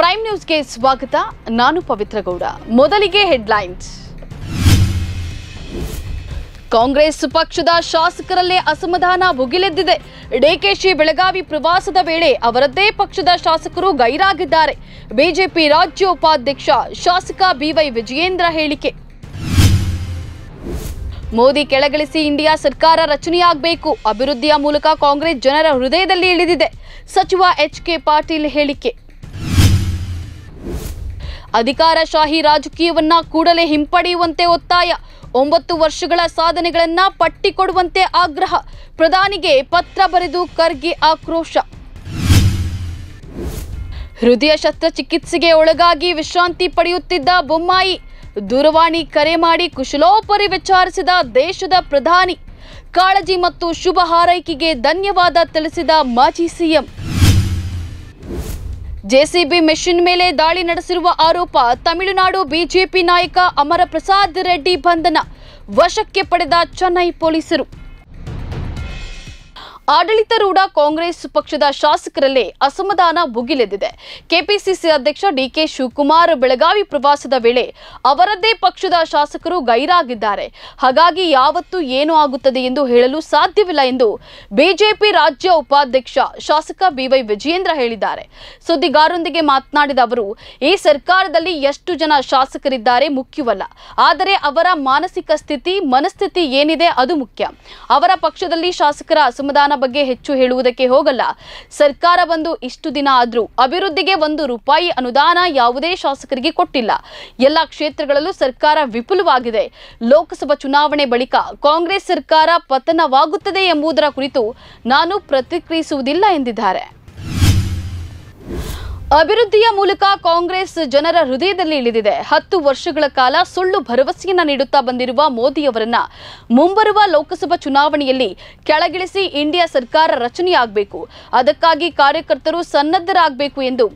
prime ನ್ಯೂಸ್ಗೆ ಸ್ವಾಗತ ನಾನು ಪವಿತ್ರಗೌಡ ಮೊದಲಿಗೆ ಹೆಡ್ಲೈನ್ಸ್ ಕಾಂಗ್ರೆಸ್ ಪಕ್ಷದ ಶಾಸಕರಲ್ಲೇ ಅಸಮಾಧಾನ ಭುಗಿಲೆದ್ದಿದೆ ಡಿಕೆಶಿ ಬೆಳಗಾವಿ ಪ್ರವಾಸದ ವೇಳೆ ಅವರದ್ದೇ ಪಕ್ಷದ ಶಾಸಕರು ಗೈರಾಗಿದ್ದಾರೆ ಬಿಜೆಪಿ ರಾಜ್ಯ ಉಪಾಧ್ಯಕ್ಷ ಶಾಸಕ ಬಿವೈ ವಿಜಯೇಂದ್ರ ಹೇಳಿಕೆ ಮೋದಿ ಕೆಳಗಳಿಸಿ ಇಂಡಿಯಾ ಸರ್ಕಾರ ರಚನೆಯಾಗಬೇಕು ಅಭಿವೃದ್ಧಿಯ ಮೂಲಕ ಕಾಂಗ್ರೆಸ್ ಜನರ ಹೃದಯದಲ್ಲಿ ಇಳಿದಿದೆ ಸಚಿವ ಎಚ್ ಕೆ ಪಾಟೀಲ್ ಹೇಳಿಕೆ ಅಧಿಕಾರಶಾಹಿ ರಾಜಕೀಯವನ್ನ ಕೂಡಲೇ ಹಿಂಪಡೆಯುವಂತೆ ಒತ್ತಾಯ ಒಂಬತ್ತು ವರ್ಷಗಳ ಸಾಧನೆಗಳನ್ನ ಪಟ್ಟಿಕೊಡುವಂತೆ ಆಗ್ರಹ ಪ್ರಧಾನಿಗೆ ಪತ್ರ ಬರೆದು ಖರ್ಗೆ ಆಕ್ರೋಶ ಹೃದಯ ಶಸ್ತ್ರಚಿಕಿತ್ಸೆಗೆ ಒಳಗಾಗಿ ವಿಶ್ರಾಂತಿ ಪಡೆಯುತ್ತಿದ್ದ ಬೊಮ್ಮಾಯಿ ದೂರವಾಣಿ ಕರೆ ಮಾಡಿ ಕುಶಲೋಪರಿ ವಿಚಾರಿಸಿದ ದೇಶದ ಪ್ರಧಾನಿ ಕಾಳಜಿ ಮತ್ತು ಶುಭ ಹಾರೈಕೆಗೆ ಧನ್ಯವಾದ ತಿಳಿಸಿದ ಮಾಜಿ ಸಿಎಂ ಜೆಸಿಬಿ ಮೆಷಿನ್ ಮೇಲೆ ದಾಳಿ ನಡೆಸಿರುವ ಆರೋಪ ತಮಿಳುನಾಡು ಬಿಜೆಪಿ ನಾಯಕ ಅಮರ ಪ್ರಸಾದ್ ರೆಡ್ಡಿ ಬಂಧನ ವಶಕ್ಕೆ ಪಡೆದ ಚೆನ್ನೈ ಪೊಲೀಸರು ಆಡಳಿತಾರೂಢ ಕಾಂಗ್ರೆಸ್ ಪಕ್ಷದ ಶಾಸಕರಲ್ಲೇ ಅಸಮಾಧಾನ ಭುಗಿಲೆದ್ದಿದೆ ಕೆಪಿಸಿಸಿ ಅಧ್ಯಕ್ಷ ಡಿಕೆ ಶಿವಕುಮಾರ್ ಬೆಳಗಾವಿ ಪ್ರವಾಸದ ವೇಳೆ ಅವರದ್ದೇ ಪಕ್ಷದ ಶಾಸಕರು ಗೈರಾಗಿದ್ದಾರೆ ಹಾಗಾಗಿ ಯಾವತ್ತು ಏನು ಆಗುತ್ತದೆ ಎಂದು ಹೇಳಲು ಸಾಧ್ಯವಿಲ್ಲ ಎಂದು ಬಿಜೆಪಿ ರಾಜ್ಯ ಉಪಾಧ್ಯಕ್ಷ ಶಾಸಕ ಬಿವೈ ವಿಜಯೇಂದ್ರ ಹೇಳಿದ್ದಾರೆ ಸುದ್ದಿಗಾರರೊಂದಿಗೆ ಮಾತನಾಡಿದ ಅವರು ಈ ಸರ್ಕಾರದಲ್ಲಿ ಎಷ್ಟು ಜನ ಶಾಸಕರಿದ್ದಾರೆ ಮುಖ್ಯವಲ್ಲ ಆದರೆ ಅವರ ಮಾನಸಿಕ ಸ್ಥಿತಿ ಮನಸ್ಥಿತಿ ಏನಿದೆ ಅದು ಮುಖ್ಯ ಅವರ ಪಕ್ಷದಲ್ಲಿ ಶಾಸಕರ ಅಸಮಾಧಾನ ಬಗ್ಗೆ ಹೆಚ್ಚು ಹೇಳುವುದಕ್ಕೆ ಹೋಗಲ್ಲ ಸರ್ಕಾರ ಬಂದು ಇಷ್ಟು ದಿನ ಆದರೂ ಅಭಿವೃದ್ಧಿಗೆ ಒಂದು ರೂಪಾಯಿ ಅನುದಾನ ಯಾವುದೇ ಶಾಸಕರಿಗೆ ಕೊಟ್ಟಿಲ್ಲ ಎಲ್ಲ ಕ್ಷೇತ್ರಗಳಲ್ಲೂ ಸರ್ಕಾರ ವಿಪುಲವಾಗಿದೆ ಲೋಕಸಭಾ ಚುನಾವಣೆ ಬಳಿಕ ಕಾಂಗ್ರೆಸ್ ಸರ್ಕಾರ ಪತನವಾಗುತ್ತದೆ ಎಂಬುದರ ಕುರಿತು ನಾನು ಪ್ರತಿಕ್ರಿಯಿಸುವುದಿಲ್ಲ ಎಂದಿದ್ದಾರೆ ಅಭಿವೃದ್ಧಿಯ ಮೂಲಕ ಕಾಂಗ್ರೆಸ್ ಜನರ ಹೃದಯದಲ್ಲಿ ಇಳಿದಿದೆ ಹತ್ತು ವರ್ಷಗಳ ಕಾಲ ಸುಳ್ಳು ಭರವಸೆಯನ್ನ ನೀಡುತ್ತಾ ಬಂದಿರುವ ಮೋದಿಯವರನ್ನ ಮುಂಬರುವ ಲೋಕಸಭಾ ಚುನಾವಣೆಯಲ್ಲಿ ಕೆಳಗಿಳಿಸಿ ಇಂಡಿಯಾ ಸರ್ಕಾರ ರಚನೆಯಾಗಬೇಕು ಅದಕ್ಕಾಗಿ ಕಾರ್ಯಕರ್ತರು ಸನ್ನದ್ಧರಾಗಬೇಕು ಎಂದು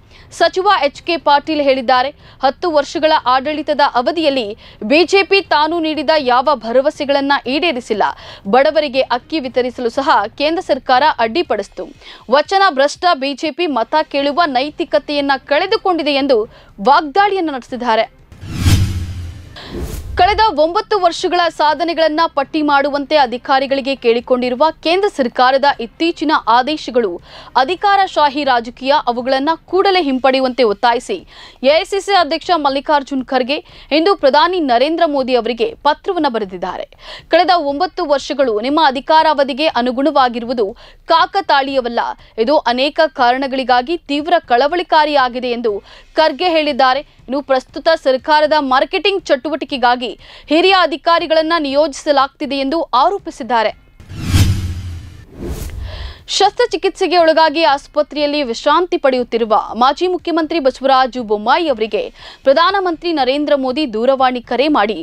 ಸಚಿವ ಎಚ್ ಕೆ ಪಾಟೀಲ್ ಹೇಳಿದ್ದಾರೆ ಹತ್ತು ವರ್ಷಗಳ ಆಡಳಿತದ ಅವಧಿಯಲ್ಲಿ ಬಿಜೆಪಿ ತಾನು ನೀಡಿದ ಯಾವ ಭರವಸೆಗಳನ್ನ ಈಡೇರಿಸಿಲ್ಲ ಬಡವರಿಗೆ ಅಕ್ಕಿ ವಿತರಿಸಲು ಸಹ ಕೇಂದ್ರ ಸರ್ಕಾರ ಅಡ್ಡಿಪಡಿಸಿತು ವಚನ ಭ್ರಷ್ಟ ಬಿಜೆಪಿ ಮತ ಕೇಳುವ ನೈತಿಕತೆ ಭದ್ರತೆಯನ್ನ ಕಳೆದುಕೊಂಡಿದೆ ಎಂದು ವಾಗ್ದಾಳಿಯನ್ನು ನಡೆಸಿದ್ದಾರೆ ಕಳೆದ ಒಂಬತ್ತು ವರ್ಷಗಳ ಸಾಧನೆಗಳನ್ನ ಪಟ್ಟಿ ಮಾಡುವಂತೆ ಅಧಿಕಾರಿಗಳಿಗೆ ಕೇಳಿಕೊಂಡಿರುವ ಕೇಂದ್ರ ಸರ್ಕಾರದ ಇತ್ತೀಚಿನ ಆದೇಶಗಳು ಅಧಿಕಾರಶಾಹಿ ರಾಜಕೀಯ ಅವುಗಳನ್ನು ಕೂಡಲೇ ಹಿಂಪಡೆಯುವಂತೆ ಒತ್ತಾಯಿಸಿ ಎಐಸಿಸಿ ಅಧ್ಯಕ್ಷ ಮಲ್ಲಿಕಾರ್ಜುನ್ ಖರ್ಗೆ ಇಂದು ಪ್ರಧಾನಿ ನರೇಂದ್ರ ಮೋದಿ ಅವರಿಗೆ ಪತ್ರವನ್ನು ಬರೆದಿದ್ದಾರೆ ಕಳೆದ ಒಂಬತ್ತು ವರ್ಷಗಳು ನಿಮ್ಮ ಅಧಿಕಾರಾವಧಿಗೆ ಅನುಗುಣವಾಗಿರುವುದು ಕಾಕತಾಳೀಯವಲ್ಲ ಇದು ಅನೇಕ ಕಾರಣಗಳಿಗಾಗಿ ತೀವ್ರ ಕಳವಳಿಕಾರಿಯಾಗಿದೆ ಎಂದು ಖರ್ಗೆ ಹೇಳಿದ್ದಾರೆ ಇನ್ನು ಪ್ರಸ್ತುತ ಸರ್ಕಾರದ ಮಾರ್ಕೆಟಿಂಗ್ ಚಟುವಟಿಕೆಗಾಗಿ ಹಿರಿಯ ಅಧಿಕಾರಿಗಳನ್ನು ನಿಯೋಜಿಸಲಾಗ್ತಿದೆ ಎಂದು ಆರೋಪಿಸಿದ್ದಾರೆ ಶಸ್ತ್ರಚಿಕಿತ್ಸೆಗೆ ಒಳಗಾಗಿ ಆಸ್ಪತ್ರೆಯಲ್ಲಿ ವಿಶ್ರಾಂತಿ ಪಡೆಯುತ್ತಿರುವ ಮಾಜಿ ಮುಖ್ಯಮಂತ್ರಿ ಬಸವರಾಜು ಬೊಮ್ಮಾಯಿ ಅವರಿಗೆ ಪ್ರಧಾನಮಂತ್ರಿ ನರೇಂದ್ರ ಮೋದಿ ದೂರವಾಣಿ ಕರೆ ಮಾಡಿ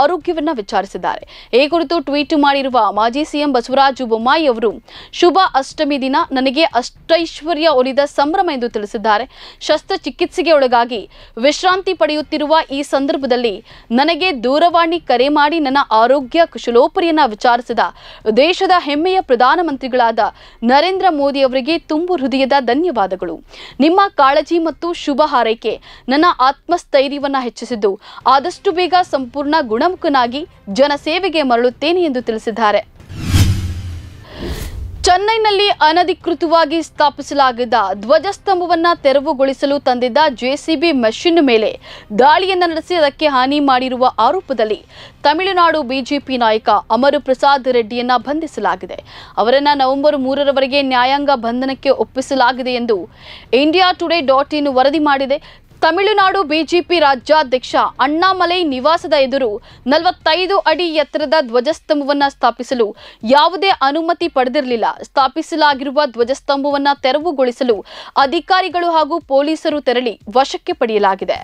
ಆರೋಗ್ಯವನ್ನು ವಿಚಾರಿಸಿದ್ದಾರೆ ಈ ಕುರಿತು ಟ್ವೀಟ್ ಮಾಡಿರುವ ಮಾಜಿ ಸಿಎಂ ಬಸವರಾಜು ಬೊಮ್ಮಾಯಿ ಅವರು ಶುಭ ಅಷ್ಟಮಿ ದಿನ ನನಗೆ ಅಷ್ಟೈಶ್ವರ್ಯ ಒಲಿದ ಸಂಭ್ರಮ ಎಂದು ತಿಳಿಸಿದ್ದಾರೆ ಶಸ್ತ್ರಚಿಕಿತ್ಸೆಗೆ ಒಳಗಾಗಿ ವಿಶ್ರಾಂತಿ ಪಡೆಯುತ್ತಿರುವ ಈ ಸಂದರ್ಭದಲ್ಲಿ ನನಗೆ ದೂರವಾಣಿ ಕರೆ ಮಾಡಿ ನನ್ನ ಆರೋಗ್ಯ ಕುಶಲೋಪರಿಯನ್ನು ವಿಚಾರಿಸಿದ ದೇಶದ ಹೆಮ್ಮೆಯ ಪ್ರಧಾನಮಂತ್ರಿಗಳಾದ ನರೇಂದ್ರ ಮೋದಿ ಅವರಿಗೆ ತುಂಬು ಹೃದಯದ ಧನ್ಯವಾದಗಳು ನಿಮ್ಮ ಕಾಳಜಿ ಮತ್ತು ಶುಭ ಹಾರೈಕೆ ನನ್ನ ಆತ್ಮಸ್ಥೈರ್ಯವನ್ನು ಹೆಚ್ಚಿಸಿದ್ದು ಆದಷ್ಟು ಬೇಗ ಸಂಪೂರ್ಣ ಗುಣಮುಖನಾಗಿ ಜನಸೇವೆಗೆ ಮರಳುತ್ತೇನೆ ಎಂದು ತಿಳಿಸಿದ್ದಾರೆ ಚೆನ್ನೈನಲ್ಲಿ ಅನಧಿಕೃತವಾಗಿ ಸ್ಥಾಪಿಸಲಾಗಿದ್ದ ಧ್ವಜಸ್ತಂಭವನ್ನು ತೆರವುಗೊಳಿಸಲು ತಂದಿದ್ದ ಜೆಸಿಬಿ ಮೆಷಿನ್ ಮೇಲೆ ದಾಳಿಯನ್ನು ನಡೆಸಿ ಅದಕ್ಕೆ ಹಾನಿ ಮಾಡಿರುವ ಆರೋಪದಲ್ಲಿ ತಮಿಳುನಾಡು ಬಿಜೆಪಿ ನಾಯಕ ಅಮರು ಪ್ರಸಾದ್ ರೆಡ್ಡಿಯನ್ನ ಬಂಧಿಸಲಾಗಿದೆ ಅವರನ್ನು ನವೆಂಬರ್ ಮೂರರವರೆಗೆ ನ್ಯಾಯಾಂಗ ಬಂಧನಕ್ಕೆ ಒಪ್ಪಿಸಲಾಗಿದೆ ಎಂದು ಇಂಡಿಯಾ ಟುಡೇ ಡಾಟ್ ಇನ್ ವರದಿ ಮಾಡಿದೆ ತಮಿಳುನಾಡು ಬಿಜೆಪಿ ರಾಜ್ಯಾಧ್ಯಕ್ಷ ಅಣ್ಣಾಮಲೈ ನಿವಾಸದ ಎದುರು ನಲವತ್ತೈದು ಅಡಿ ಎತ್ತರದ ಧ್ವಜಸ್ತಂಭವನ್ನು ಸ್ಥಾಪಿಸಲು ಯಾವುದೇ ಅನುಮತಿ ಪಡೆದಿರಲಿಲ್ಲ ಸ್ಥಾಪಿಸಲಾಗಿರುವ ಧ್ವಜಸ್ತಂಭವನ್ನು ತೆರವುಗೊಳಿಸಲು ಅಧಿಕಾರಿಗಳು ಹಾಗೂ ಪೊಲೀಸರು ತೆರಳಿ ವಶಕ್ಕೆ ಪಡೆಯಲಾಗಿದೆ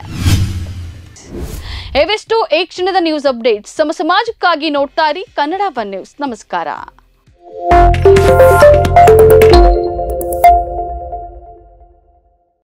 ಎವೆಷ್ಟು ಏ ಕ್ಷಣದ ನ್ಯೂಸ್ ಅಪ್ಡೇಟ್ ಸಮ ಸಮಾಜಕ್ಕಾಗಿ ನೋಡ್ತಾ ಕನ್ನಡ ಒನ್ ನ್ಯೂಸ್ ನಮಸ್ಕಾರ